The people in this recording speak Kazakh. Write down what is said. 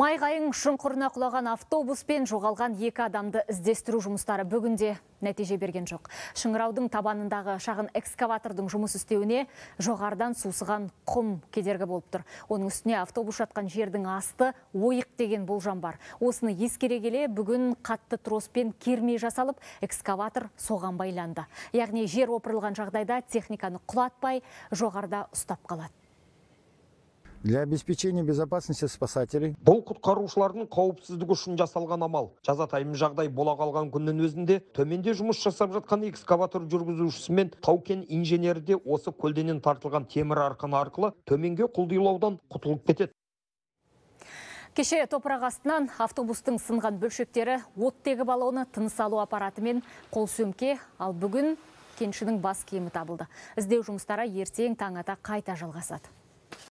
Майғайың шұңқырына құлаған автобус пен жоғалған екі адамды іздестіру жұмыстары бүгінде нәтиже берген жоқ. Шыңыраудың табанындағы шағын экскаватордың жұмыс істеуіне жоғардан сусыған құм кедергі болып тұр. Оның үстіне автобус жатқан жердің асты ойық деген болжам бар. Осыны ескере келе бүгін қатты троспен керме жасалып, экскаватор соған байланды. Яғни жер опырылған жағдайда техниканы құлатпай жоғарда ұстап қалады для обеспечения безопасности спасателей бұл құтқарушылардың қауіпсіздігі үшін жасалған амал жазатайым жағдай бола қалған күннің өзінде төменде жұмыс жасап жатқан экскаватор жүргізушісі мен тау кен инженері де осы көлденең тартылған темір арқан арқылы төменге құлдилаудан құтылып кетеді кеше топырақ астынан автобустың сынған бөлшектері оттегі баллоны тыныс алу аппараты мен қол сөмке ал бүгін кеншінің бас киімі табылды іздеу жұмыстары ертең таң ата қайта жалғасады